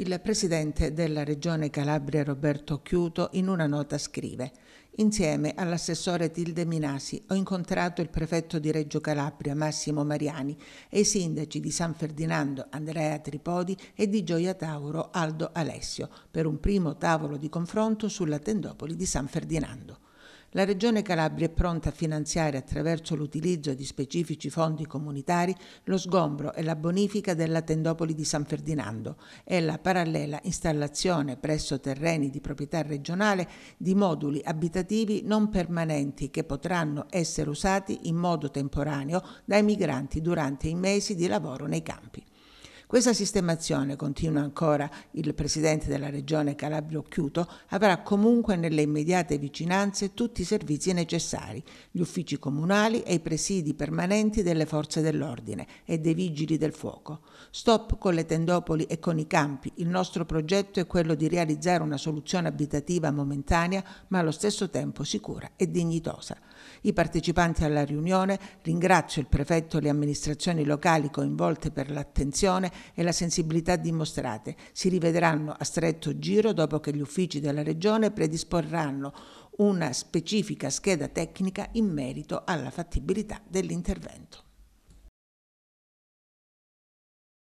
Il presidente della regione Calabria Roberto Chiuto in una nota scrive Insieme all'assessore Tilde Minasi ho incontrato il prefetto di Reggio Calabria Massimo Mariani e i sindaci di San Ferdinando Andrea Tripodi e di Gioia Tauro Aldo Alessio per un primo tavolo di confronto sulla tendopoli di San Ferdinando. La Regione Calabria è pronta a finanziare attraverso l'utilizzo di specifici fondi comunitari lo sgombro e la bonifica della tendopoli di San Ferdinando e la parallela installazione presso terreni di proprietà regionale di moduli abitativi non permanenti che potranno essere usati in modo temporaneo dai migranti durante i mesi di lavoro nei campi. Questa sistemazione, continua ancora il presidente della regione Calabrio Chiuto, avrà comunque nelle immediate vicinanze tutti i servizi necessari, gli uffici comunali e i presidi permanenti delle forze dell'ordine e dei vigili del fuoco. Stop con le tendopoli e con i campi. Il nostro progetto è quello di realizzare una soluzione abitativa momentanea, ma allo stesso tempo sicura e dignitosa. I partecipanti alla riunione ringrazio il prefetto e le amministrazioni locali coinvolte per l'attenzione e la sensibilità dimostrate. Si rivedranno a stretto giro dopo che gli uffici della Regione predisporranno una specifica scheda tecnica in merito alla fattibilità dell'intervento.